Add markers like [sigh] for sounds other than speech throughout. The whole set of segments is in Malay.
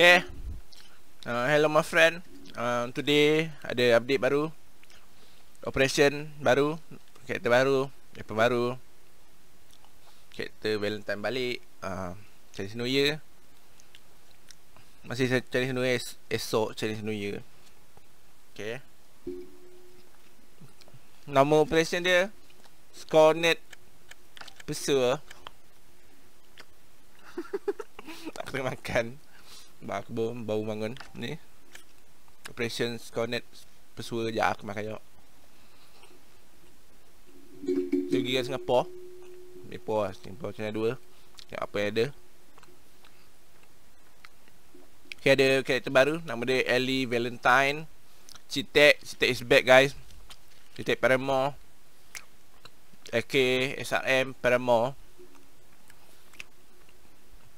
Okay uh, Hello my friend uh, Today ada update baru Operation baru Karakter baru Apa baru Karakter Valentine balik uh, Chinese New Year Masih Chinese New Year es- Esok Chinese New Year Okay Nama operation dia Scornet Pursuer [laughs] Tak kena makan aku bom bau bangun ni operation connect pesua je aku makan jawab pergi ke Singapura Mepo lah Singapura channel 2 Tengok apa yang ada Okay ada karakter baru Nama dia Ellie Valentine Citek Citek is back guys Citek Paramore AK SRM Paramore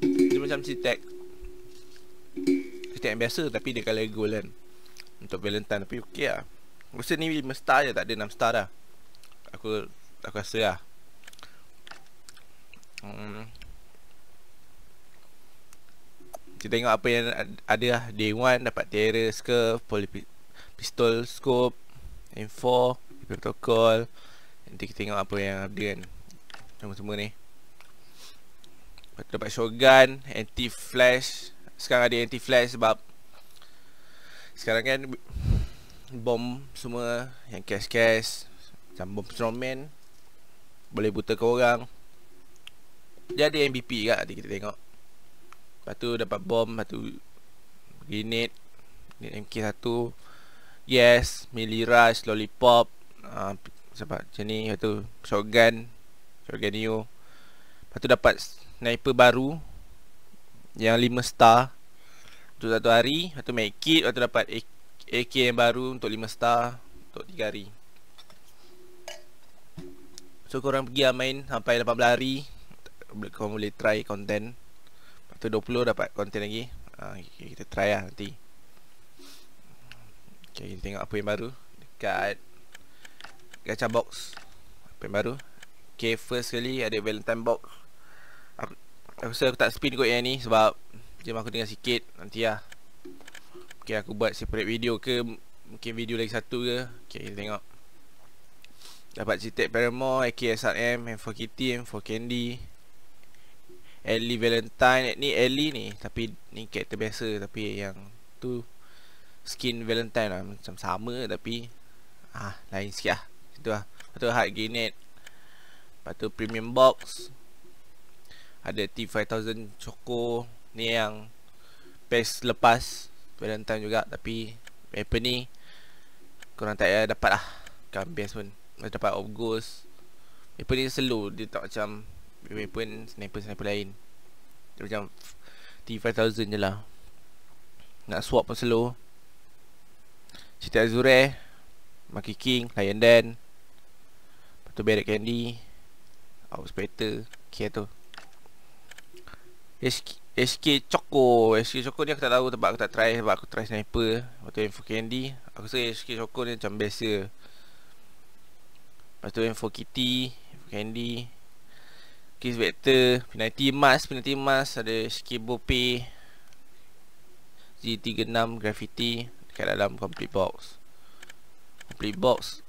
Dia macam Citek Setiap yang biasa tapi dia kalah gol kan Untuk Valentine tapi okey lah Rasa ni 5 star je tak ada 6 star dah Aku Aku rasa lah hmm. Kita tengok apa yang ada lah Day 1 dapat terrace ke Pistol scope info Protocol Nanti kita tengok apa yang ada kan Semua-semua ni Lepas dapat shotgun Anti-flash sekarang ada anti flash sebab sekarang kan bom semua yang cash-cash macam bom snowman boleh buta ke orang dia ada MVP kat tadi kita tengok lepas tu dapat bom lepas tu grenade grenade MK1 yes mili rush lollipop uh, sebab macam ni lepas tu shotgun shotgun new lepas tu dapat sniper baru yang 5 star untuk satu hari atau make kit atau dapat AK yang baru untuk 5 star untuk 3 hari so korang pergi lah main sampai 18 hari korang boleh try content lepas tu 20 dapat content lagi ah, okay, kita try lah nanti Okay, kita tengok apa yang baru Dekat Gacha box Apa yang baru Okay, first sekali ada Valentine box Aku rasa aku tak spin kot yang ni sebab Jom aku tinggal sikit nanti lah Mungkin aku buat separate video ke Mungkin video lagi satu ke Okay kita tengok Dapat cerita Paramore, AKSRM, M4K Team, M4 Candy Ellie Valentine Ni Ellie ni Tapi ni karakter biasa Tapi yang tu Skin Valentine lah Macam sama tapi ah Lain sikit lah Itu lah Lepas tu Hard Gainet Lepas tu Premium Box ada T5000 Choco Ni yang Best lepas Valentine juga Tapi Apple ni Korang tak payah dapat lah Kan best pun Masa dapat of ghost Apple ni slow Dia tak macam Weapon sniper-sniper lain Dia macam T5000 je lah Nak swap pun slow Cita Azure Maki King Lion Dan, Lepas tu Barret Candy Outspector Kira okay, tu SK, SK Choco SK Choco ni aku tak tahu sebab aku tak try sebab aku try sniper Lepas tu info candy Aku rasa SK Choco ni macam biasa Lepas tu info kitty Info candy Kiss Vector Penalty Mask Penalty Mask Ada SK Bope Z36 Graffiti Dekat dalam complete box Complete box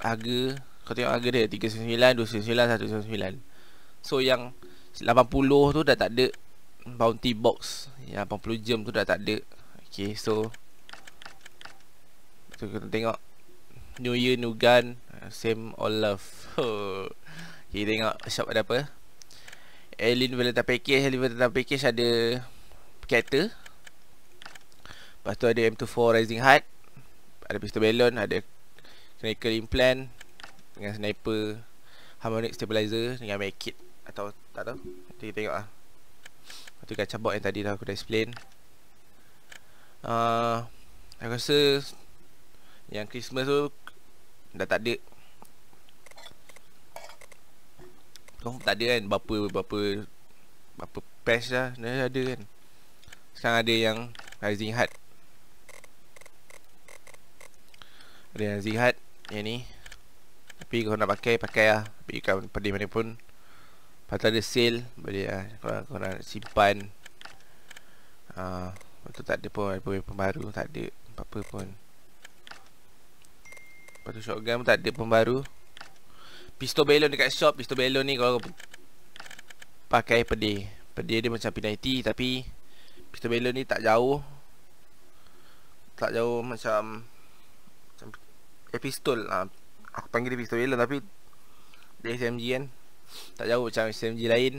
Harga Kau tengok harga dia 399 299 199 So yang 80 tu dah tak ada bounty box yang 80 jam tu dah tak ada. Okey, so so kita tengok new year new gun uh, same all love. [laughs] okay, tengok shop ada apa. Alien Valentine package, Alien Valentine package ada Kata Lepas ada M24 Rising Heart Ada pistol balon, Ada sniper implant Dengan sniper Harmonic stabilizer Dengan make it Atau tak tahu kita tengok lah satu kaca box yang tadi dah aku dah explain uh, Aku rasa Yang Christmas tu Dah takde. ada Confirm tak kan Berapa Berapa Berapa patch lah Dah ada kan Sekarang ada yang Rising Heart Ada yang Rising Heart Yang ni Tapi kalau nak pakai Pakai lah Tapi kau pedih mana pun Lepas tu ada sale Boleh lah Kalau korang nak simpan ah, Lepas tu tak ada pun pembaru Tak ada Apa-apa pun Lepas tu shotgun pun tak ada pembaru Pistol balon dekat shop Pistol balon ni kalau korang Pakai pedih Pedih dia macam P90 Tapi Pistol balon ni tak jauh Tak jauh macam Eh pistol ah, Aku panggil dia pistol balon tapi Dia SMG kan tak jauh macam SMG lain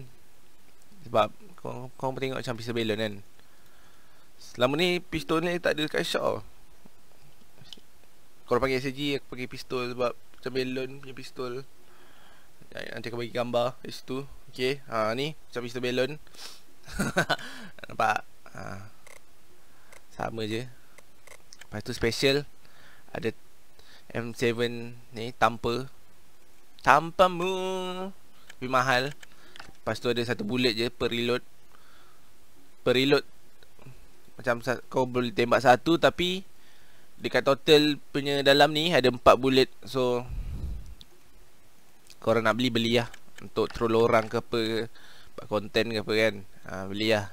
Sebab Korang pun tengok macam pistol balon kan Selama ni pistol ni tak ada dekat shop tau Korang panggil SMG Aku panggil pistol sebab Macam balon punya pistol Nanti aku bagi gambar Di situ Okay ha, Ni macam pistol balon [laughs] Nampak ha. Sama je Lepas tu special Ada M7 ni tanpa tanpa mu tapi mahal Lepas tu ada satu bullet je per reload Per reload Macam kau boleh tembak satu tapi Dekat total punya dalam ni ada empat bullet So Korang nak beli, beli lah Untuk troll orang ke apa Buat content ke apa kan ha, Beli lah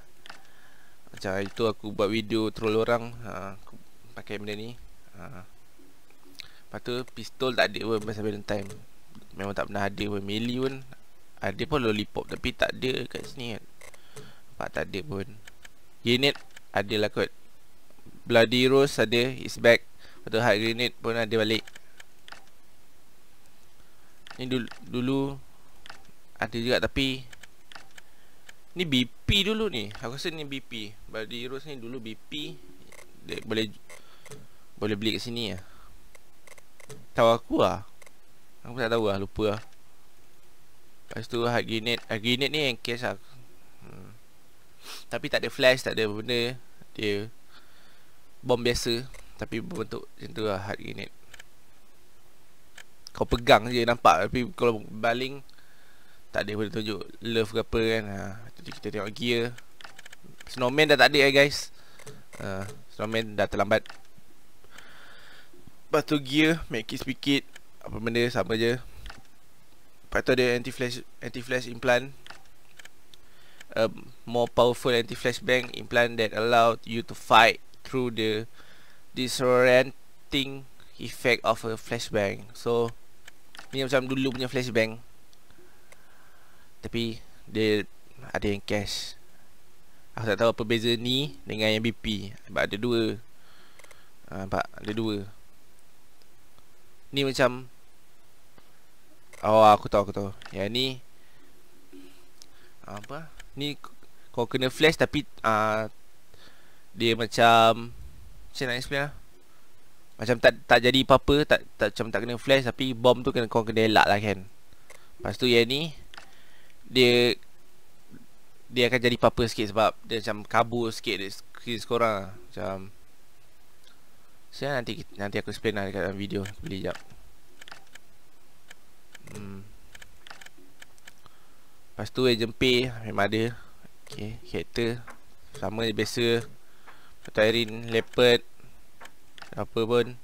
Macam itu aku buat video troll orang ha, Aku pakai benda ni ha. Lepas tu pistol tak ada pun masa Valentine Memang tak pernah ada pun Melee pun ada ah, pun lollipop tapi tak ada kat sini kan. Nampak tak ada pun. Unit ada lah kot. Bloody Rose ada, is back. Atau Hard Grenade pun ada balik. Ni dulu, dulu ada juga tapi ni BP dulu ni. Aku rasa ni BP. Bloody Rose ni dulu BP. Dia boleh boleh beli kat sini ah. Tahu aku ah. Aku tak tahu lah, lupa lah. Lepas tu hard unit Hard unit ni yang case lah hmm. Tapi tak ada flash Tak ada benda Dia Bom biasa Tapi bentuk macam tu lah hard unit Kau pegang je nampak Tapi kalau baling Tak ada benda tunjuk Love ke apa kan ha. Jadi kita tengok gear Snowman dah tak ada eh guys uh, Snowman dah terlambat Lepas tu gear Make it speak it Apa benda sama je Lepas tu ada anti-flash anti-flash implant. A um, more powerful anti-flash bank implant that allowed you to fight through the disorienting effect of a flash bank. So ni macam dulu punya flash bank. Tapi dia ada yang cash. Aku tak tahu apa beza ni dengan yang BP. Sebab ada dua. Ah, nampak ada dua. Ni macam Oh aku tahu aku tahu Yang ni Apa Ni kau kena flash tapi uh, Dia macam Macam nak explain lah Macam tak, tak jadi apa-apa tak, tak, Macam tak kena flash tapi bom tu kena, kau kena elak lah kan Lepas tu yang ni Dia Dia akan jadi apa-apa sikit sebab Dia macam kabur sikit dia skills korang Macam So nanti, nanti aku explain lah dekat dalam video Beli jap Hmm. Lepas tu air jempih memang ada. Okey, character sama je biasa. Tyrin leopard apa pun.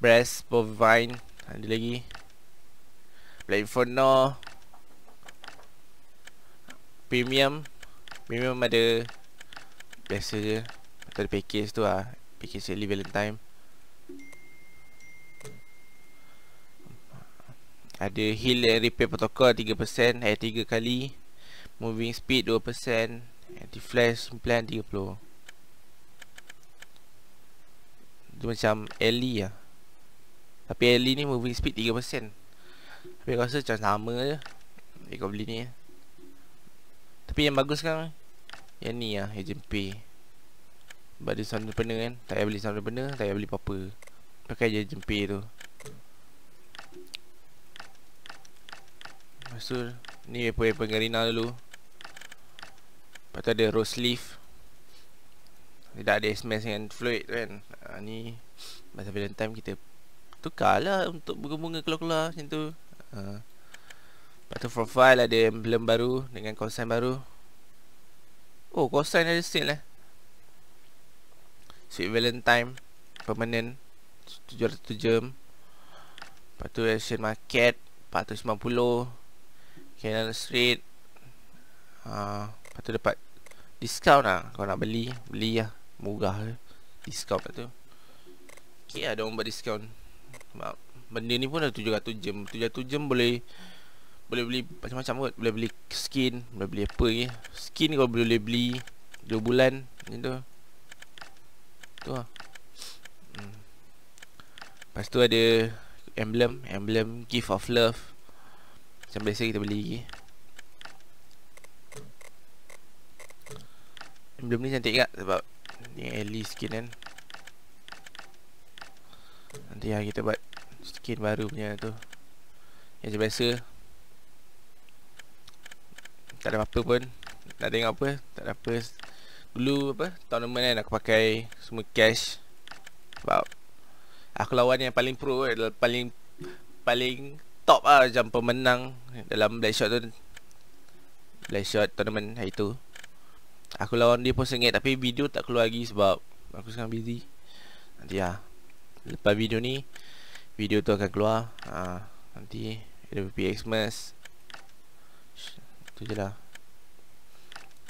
Breast bovine ada lagi. Black Inferno Premium Premium ada Biasa je Atau package tu lah Package early valentine Ada heal and repair protocol 3% eh 3 kali Moving speed 2% Anti flash implant 30 Itu macam Ellie ya. Lah. Tapi Ellie ni moving speed 3% Tapi aku rasa macam sama je dia kau beli ni Tapi yang bagus kan Yang ni lah agent pay Sebab dia sound kan Tak payah beli sound benda Tak payah beli apa-apa Pakai je agent pay tu Lepas tu Ni weapon-weapon Garina dulu Lepas tu ada rose leaf Dia dah ada smash dengan fluid tu kan ha, Ni Masa bila time kita Tukar lah untuk bunga-bunga keluar-keluar macam tu ha. Lepas tu profile ada emblem baru Dengan cosine baru Oh cosine ada still lah eh? Sweet Valentine Permanent 700 jam Lepas tu Asian Market 490 Canal Street uh, Lepas tu dapat Discount lah Kalau nak beli Beli lah Murah je Discount lepas tu Okay lah diorang buat discount Sebab Benda ni pun ada 700 jam 700 jam boleh Boleh beli macam-macam kot Boleh beli skin Boleh beli apa lagi Skin kalau boleh beli 2 bulan Macam tu Tu lah hmm. Lepas tu ada Emblem Emblem Gift of Love macam biasa kita beli lagi Emblem ni cantik tak? sebab Ni Ellie skin kan Nanti lah kita buat skin baru punya tu Yang macam biasa Tak ada apa-apa pun Nak tengok apa Tak ada apa Dulu apa Tournament kan aku pakai Semua cash Sebab Aku lawan yang paling pro eh, Paling Paling top lah macam pemenang dalam black shot tu black shot tournament hari tu aku lawan dia pun sengit tapi video tak keluar lagi sebab aku sekarang busy nanti lah lepas video ni video tu akan keluar ha, nanti WP Xmas tu je lah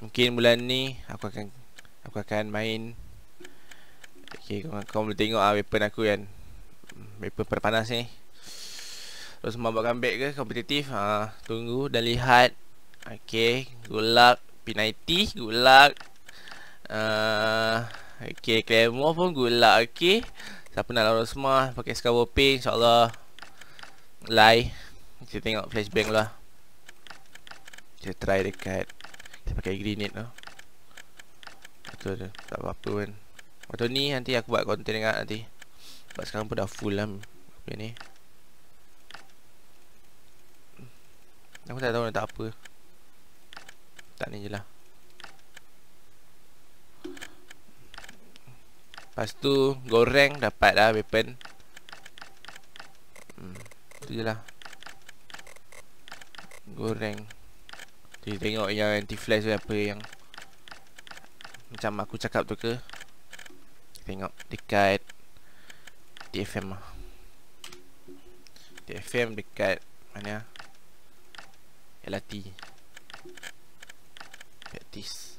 mungkin bulan ni aku akan aku akan main Okay, kau, kau boleh tengok ah weapon aku kan Weapon perpanas ni kalau semua buat comeback ke kompetitif ha, Tunggu dan lihat Okay Good luck P90 Good luck uh, ha, Okay Claymore pun good luck Okay Siapa nak lawan semua Pakai Scarborough Pay InsyaAllah Lie Kita tengok flashbang lah Kita try dekat Kita pakai grenade tu itu ada Tak apa-apa kan Waktu ni nanti aku buat konten dengan nanti Sebab sekarang pun dah full lah Okay ni Aku tak tahu nak tak apa Tak ni je lah Lepas tu goreng dapat lah weapon hmm, Tu je lah Goreng Kita tengok yang anti-flash tu apa yang Macam aku cakap tu ke Tengok dekat DFM lah DFM dekat mana Elle a pillé. Petis.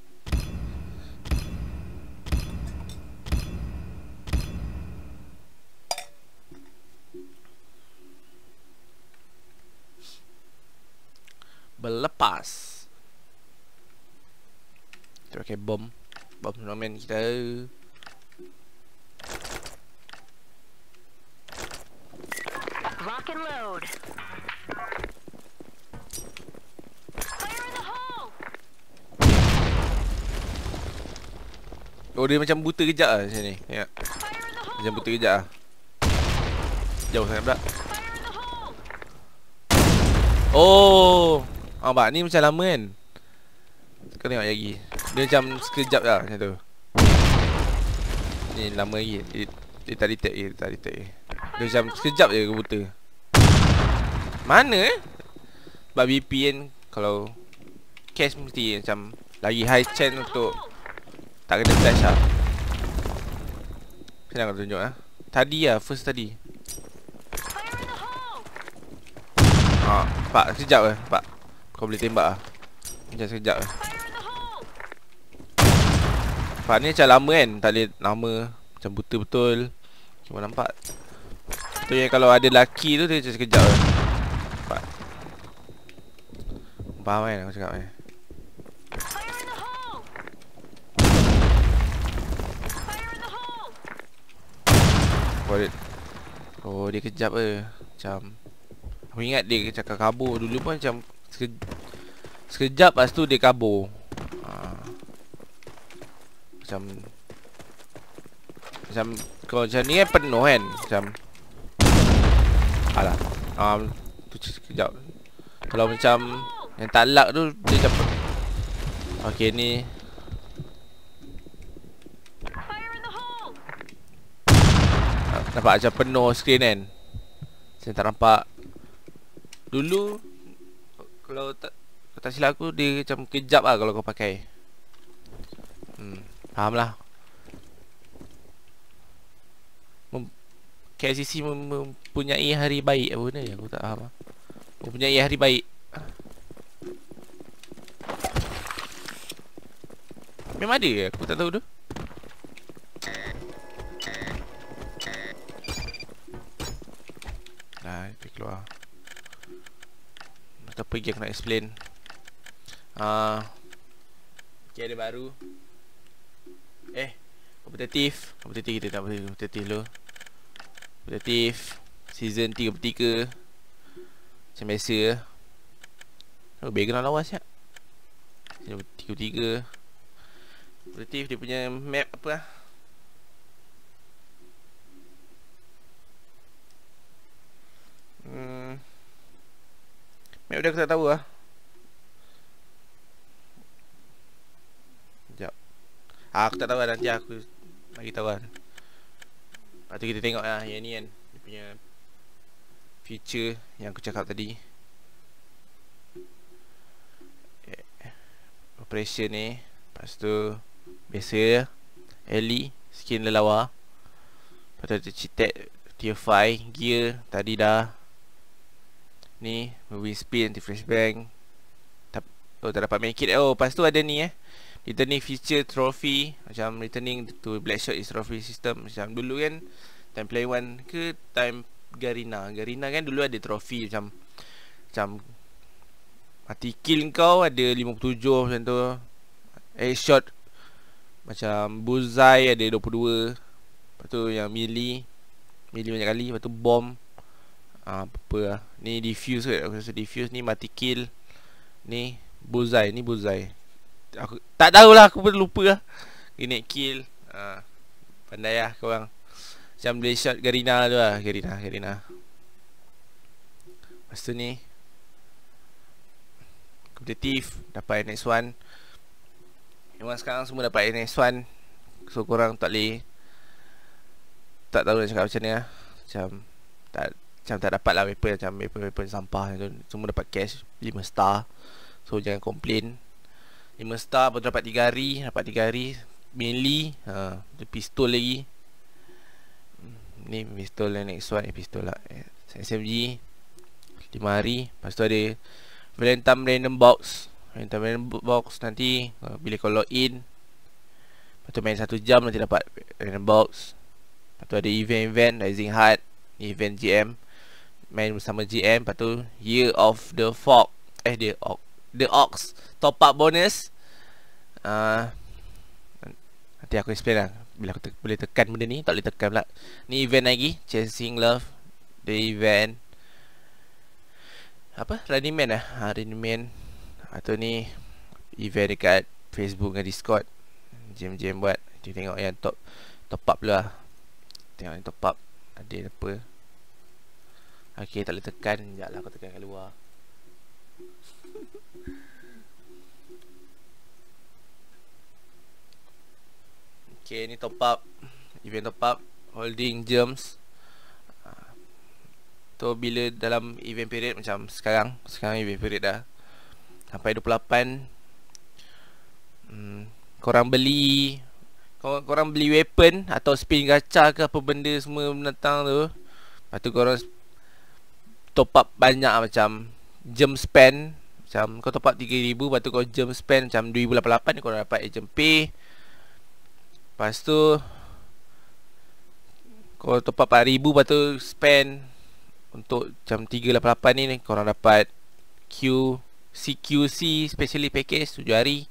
Berlepas. Kita pakai bom. Bom tournament kita. Rock and load. Oh dia macam buta kejap lah macam ni Ya Macam buta kejap lah Jauh sangat pula Oh Abang ni macam lama kan Kau tengok lagi Dia macam sekejap lah macam tu Ni lama lagi Dia, dia tak detect dia, dia tak detect dia. dia macam sekejap je ke buta Mana eh Sebab BP kan, Kalau Cash mesti macam Lagi high chance untuk tak kena flash lah Saya nak tunjuk lah Tadi lah, first tadi Haa, ah, pak sekejap lah, pak Kau boleh tembak lah Sekejap, sekejap lah Pak ni macam lama kan, tak boleh lama Macam buta betul Cuma nampak Tu yang kalau ada laki tu, dia macam sekejap lah Pak bawa kan aku cakap kan for it Oh dia kejap eh Macam Aku ingat dia cakap kabur dulu pun macam seke, Sekejap lepas tu dia kabur ha. Macam Macam Kalau macam ni kan penuh kan Macam Alah um, Tu sekejap Kalau macam Yang tak luck tu Dia macam Okay ni Nampak macam penuh screen kan Saya tak nampak Dulu Kalau tak kalau tak silap aku Dia macam kejap lah Kalau kau pakai hmm, Faham lah Mem KCC mem mempunyai hari baik Apa benda Aku tak faham lah. Mempunyai hari baik Memang ada ke? Aku tak tahu tu boleh keluar Atau apa yang nak explain Haa uh, Okay ada baru Eh Kompetitif Kompetitif kita tak boleh Kompetitif dulu Kompetitif Season 33 Macam biasa Oh background lawas siap Season 33 Kompetitif dia punya map apa lah Map dia aku tak tahu lah Sekejap ha, Aku tak tahu lah nanti aku Lagi tahu lah Lepas tu kita tengok lah yang ni kan Dia punya Feature yang aku cakap tadi eh, Operation ni Lepas tu Biasa Ellie Skin lelawa Lepas tu ada cheat tier 5 Gear Tadi dah Ni Moving speed anti flashbang tak, Oh tak dapat make it Oh lepas tu ada ni eh Returning feature trophy Macam returning to Blackshot is trophy system Macam dulu kan Time play one ke Time Garina Garina kan dulu ada trophy Macam Macam Mati kill kau Ada 57 macam tu shot Macam Buzai ada 22 Lepas tu yang melee Melee banyak kali Lepas tu bomb Ah, ha, apa lah. Ni diffuse ke? Aku rasa diffuse ni mati kill. Ni buzai, ni buzai. Aku tak lah, aku pun lupa lah. Gini kill. Ha, pandai lah kau orang. jam boleh shot Garina tu lah, Garina, Garina. Pastu ni Kompetitif Dapat next one. Memang sekarang semua dapat next one. So korang tak boleh Tak tahu nak cakap macam ni lah Macam Tak macam tak dapat lah weapon macam weapon-weapon sampah tu semua dapat cash 5 star so jangan komplain. 5 star pun dapat 3 hari dapat 3 hari melee ha, pistol lagi hmm, ni pistol yang lah, next one pistol lah SMG 5 hari lepas tu ada Valentine random box Valentine random box nanti ha, bila kau log in lepas tu main 1 jam nanti dapat random box lepas tu ada event-event rising heart event GM main bersama GM lepas tu Year of the Fox eh dia Ox the Ox top up bonus uh, nanti aku explain lah bila aku te- boleh tekan benda ni tak boleh tekan pula ni event lagi chasing love the event apa running man lah ha, running man atau ah, ni event dekat Facebook dengan Discord jam-jam buat kita tengok yang top top up lah tengok yang top up ada apa Okay, tak boleh tekan Sekejap lah aku tekan kat luar Okay, ni top up Event top up Holding gems. So, ah. bila dalam event period Macam sekarang Sekarang event period dah Sampai 28 hmm, Korang beli Korang, korang beli weapon Atau spin gacha ke Apa benda semua menatang tu Lepas tu korang top up banyak macam gem spend macam kau top up 3000 lepas tu kau gem spend macam 2088 ni kau dapat agent pay lepas tu kau top up 4000 lepas tu spend untuk macam 388 ni kau orang dapat Q CQC specially package 7 hari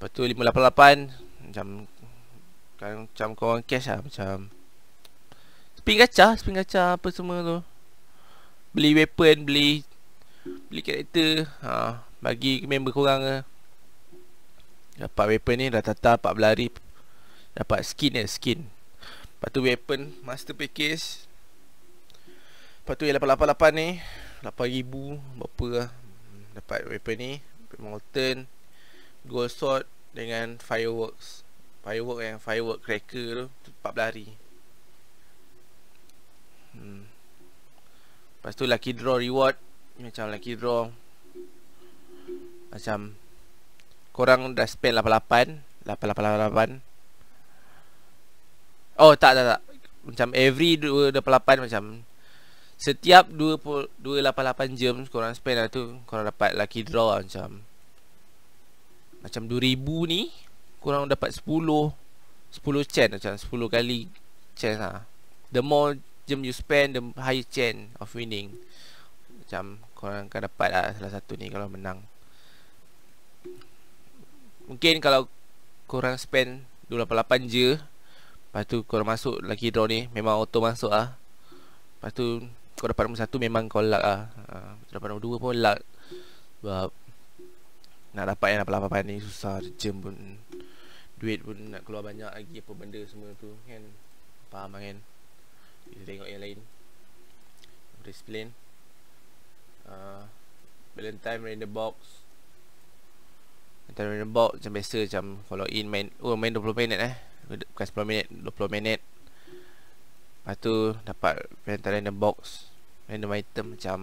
lepas tu 588 jam kan jam kau orang cash lah macam Spin gacha, spin gacha apa semua tu beli weapon beli beli karakter ha bagi member korang dapat weapon ni dah tata 14 hari dapat skin ni eh, skin lepas tu weapon master package lepas tu yang 888 ni 8000 berapa lah dapat weapon ni molten gold sword dengan fireworks firework yang eh, firework cracker tu 14 hari hmm Lepas tu lucky draw reward Macam lucky draw Macam Korang dah spend 88 8888 Oh tak tak tak Macam every 288 macam Setiap 288 jam korang spend lah tu Korang dapat lucky draw lah macam Macam 2000 ni Korang dapat 10 10 chance macam 10 kali chance lah The more jam you spend the high chance of winning macam korang akan dapat lah salah satu ni kalau menang mungkin kalau korang spend 288 je lepas tu korang masuk lagi draw ni memang auto masuk ah lepas tu kau dapat nombor satu memang kau luck lah uh, dapat nombor dua pun luck sebab nak dapat yang 888 ni susah jam pun duit pun nak keluar banyak lagi apa benda semua tu kan faham lah, kan kita tengok yang lain Displane uh, ah, Balance time random box Balance random box macam biasa macam Kalau in main Oh main 20 minit eh Bukan 10 minit 20 minit Lepas tu dapat Balance random box Random item macam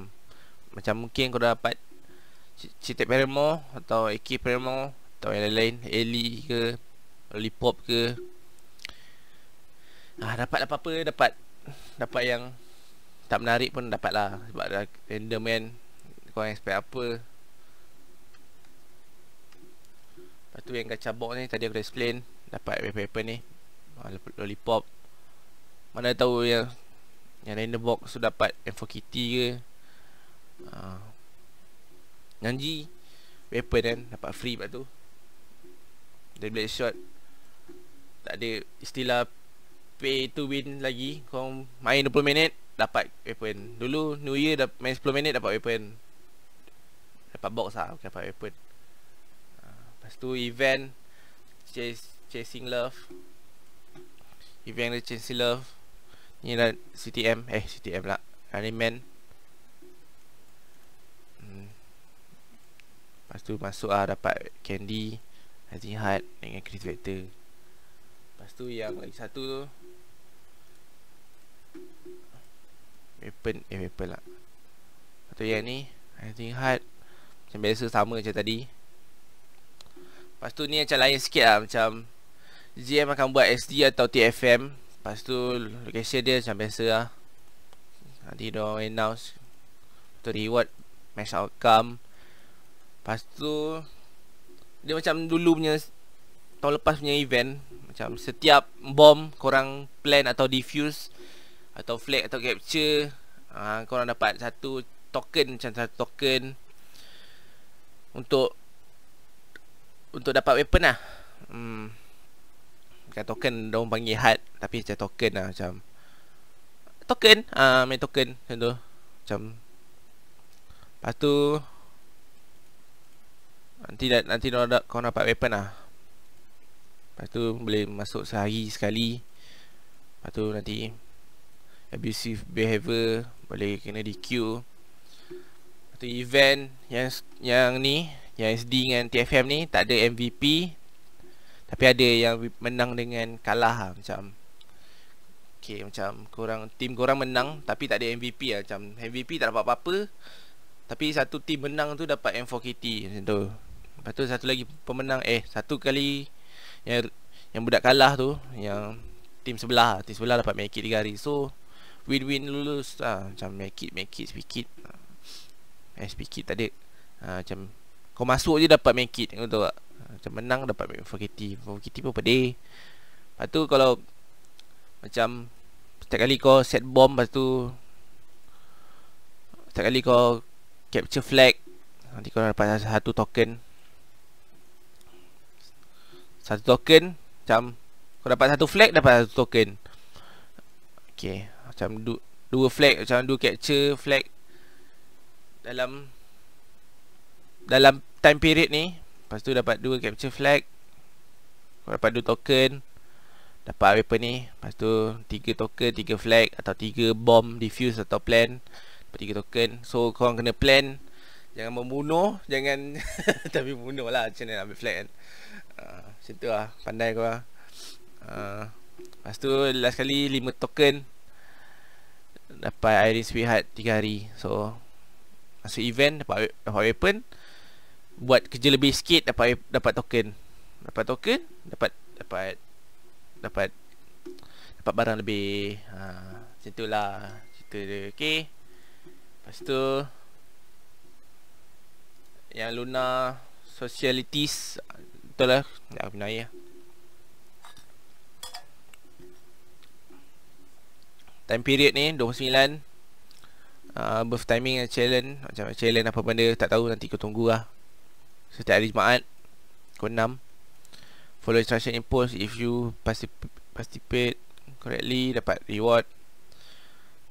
Macam mungkin kau dapat Cheated Paramore Atau AK Paramore Atau yang lain-lain Ellie ke Lollipop ke Ah, dapat, lah apa -apa, dapat dapat yang tak menarik pun dapat lah sebab dah random kan kau expect apa lepas tu yang kacau box ni tadi aku dah explain dapat paper-paper ni ah, lollipop mana tahu yang yang random box tu dapat M4 Kitty ke uh, ah. Nanji Weapon kan Dapat free lepas tu Dari black shot Tak ada istilah pay to win lagi Kau main 20 minit Dapat weapon Dulu New Year dah main 10 minit dapat weapon Dapat box lah okay, Dapat weapon uh, Lepas tu event chase, Chasing Love Event dia Chasing Love Ni lah CTM Eh CTM lah Running Man hmm. Lepas tu masuk lah dapat candy Hazing Heart dengan Chris Vector Lepas tu yang lagi satu tu weapon eh weapon lah atau yang ni anything hard macam biasa sama macam tadi lepas tu ni macam lain sikit lah macam ZM akan buat SD atau TFM lepas tu location dia macam biasa lah nanti diorang announce Tu reward match outcome lepas tu dia macam dulu punya tahun lepas punya event macam setiap bom korang plan atau defuse atau flag atau capture uh, korang dapat satu token macam satu token untuk untuk dapat weapon lah hmm. bukan token orang panggil hard tapi macam token lah macam token uh, main token macam tu macam lepas tu nanti nanti korang, dapat, korang dapat weapon lah lepas tu boleh masuk sehari sekali lepas tu nanti abusive behavior boleh kena di queue atau event yang yang ni yang SD dengan TFM ni tak ada MVP tapi ada yang menang dengan kalah lah. macam okey macam kurang tim kurang menang tapi tak ada MVP lah. macam MVP tak dapat apa-apa tapi satu tim menang tu dapat M4KT macam tu lepas tu satu lagi pemenang eh satu kali yang yang budak kalah tu yang tim sebelah tim sebelah dapat make it 3 hari so win-win dulu lah. macam make it make it speak it ah, eh speak it tadi ha, ah, macam kau masuk je dapat make it tengok tahu tak macam menang dapat forgetty forgetty pun pedih lepas tu kalau macam setiap kali kau set bomb lepas tu setiap kali kau capture flag nanti kau dapat satu token satu token macam kau dapat satu flag dapat satu token Okay, macam du dua flag macam dua capture flag dalam dalam time period ni lepas tu dapat dua capture flag kau dapat dua token dapat apa ni lepas tu tiga token tiga flag atau tiga bomb diffuse atau plan dapat tiga token so kau orang kena plan jangan membunuh jangan [laughs] tapi bunuh lah macam nak ambil flag kan uh, lah pandai kau lah uh, lepas tu last kali lima token dapat Irene Sweetheart tiga hari so masuk event dapat, dapat weapon buat kerja lebih sikit dapat dapat token dapat token dapat dapat dapat dapat barang lebih ha macam lah cerita dia okey lepas tu yang Luna Socialities Betul lah Aku ya, punya ayah time period ni 29 uh, ah, birth timing and challenge macam challenge apa benda tak tahu nanti kau tunggu lah setiap hari Jumaat pukul 6 follow instruction impulse if you participate correctly dapat reward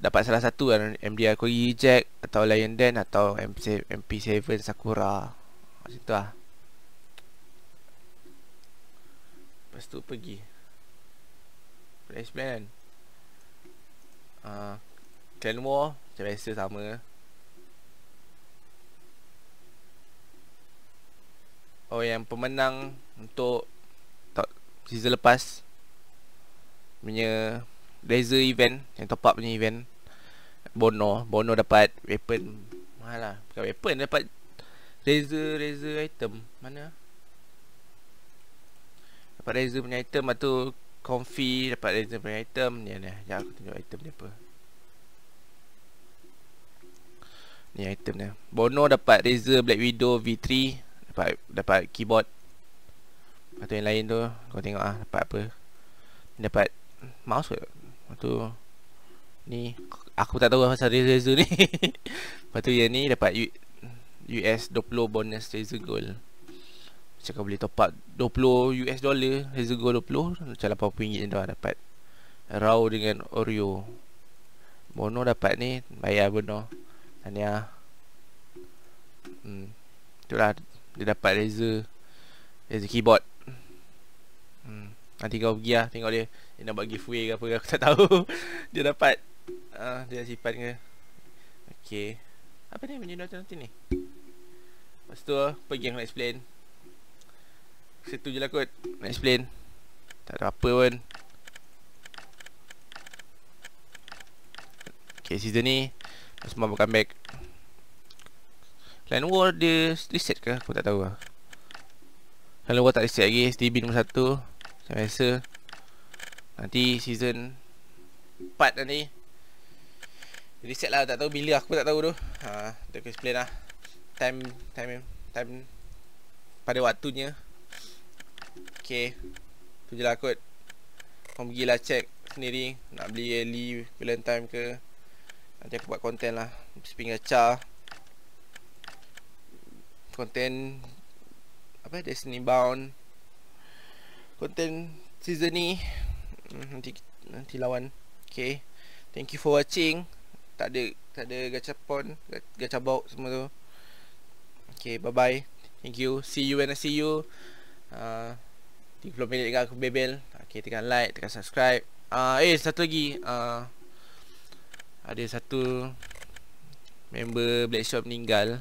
dapat salah satu kan, MDR Kogi Jack atau Lion Den atau MP7 Sakura macam tu lah lepas tu pergi boleh explain kan Ah, Clan War Macam biasa sama Oh yang pemenang Untuk top Season lepas Punya Laser event Yang top up punya event Bono Bono dapat Weapon Mahal lah Bukan weapon dapat Razer Razer item Mana Dapat Razer punya item Lepas tu comfy dapat item item ni lah, ni ya aku tunjuk item dia apa ni item dia bono dapat razer black widow v3 dapat dapat keyboard atau yang lain tu kau tengok ah dapat apa ni dapat mouse ke tu ni aku tak tahu pasal razer, razer ni [laughs] lepas tu yang ni dapat US 20 bonus razer gold cakap boleh top up 20 US dollar Hazel Gold 20 macam RM80 ni dah dapat Rau dengan Oreo Bono dapat ni bayar Bono Tanya hmm. Itulah dia dapat Razer Razer keyboard hmm. Nanti kau pergi lah tengok dia Dia nak buat giveaway ke apa ke aku tak tahu [laughs] Dia dapat uh, Dia nak simpan ke Okay Apa ni menu nanti ni Lepas tu pergi aku nak explain Situ je lah kot Nak explain Tak ada apa pun Okay season ni Semua akan back Line war dia reset ke? Aku tak tahu lah Line war tak reset lagi STB nombor 1 saya biasa Nanti season 4 nanti Reset lah tak tahu bila aku tak tahu tu Haa Kita explain lah Time Time Time Pada waktunya Okay Tu je lah kot Kau pergilah check sendiri Nak beli Ali time ke Nanti aku buat konten lah Sepinggah car Konten Apa Destiny Bound Konten season ni mm, Nanti Nanti lawan Okay Thank you for watching Tak ada Tak ada pon, gacapon Gacabok semua tu Okay bye bye Thank you See you when I see you uh, 30 minit dengan aku bebel Okay tekan like Tekan subscribe uh, Eh satu lagi uh, Ada satu Member Black Shop meninggal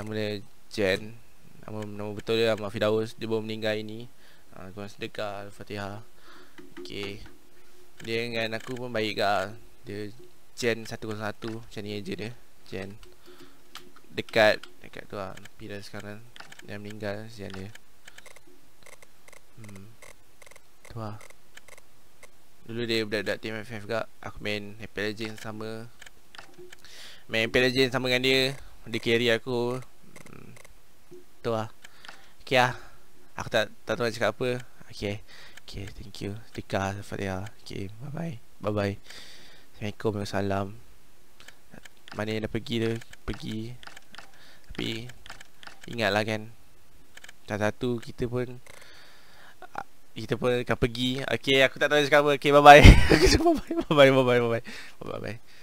Nama dia Jen Nama, nama betul dia Ahmad Fidaus Dia baru meninggal ini uh, Aku rasa dekat Al-Fatihah Okay Dia dengan aku pun baik ke Dia Jen 101 Macam ni aja dia Jen Dekat Dekat tu lah Pira sekarang Dia meninggal Sian dia Hmm. Tu lah. Dulu dia budak-budak team FF juga. Aku main Apex Legends sama. Main Apex Legends sama dengan dia. Dia carry aku. Hmm. Tu lah. Okay lah. Aku tak, tahu nak cakap apa. Okay. Okay, thank you. Tika, Fadiyah. Okay, bye-bye. Bye-bye. Assalamualaikum, Assalam. Mana yang dah pergi dia? Pergi. Tapi, ingatlah kan. Satu-satu kita pun kita pun akan pergi. Okay, aku tak tahu cakap apa. Okay, bye-bye. okay, [laughs] bye-bye. Bye-bye, bye-bye, bye-bye. Bye-bye.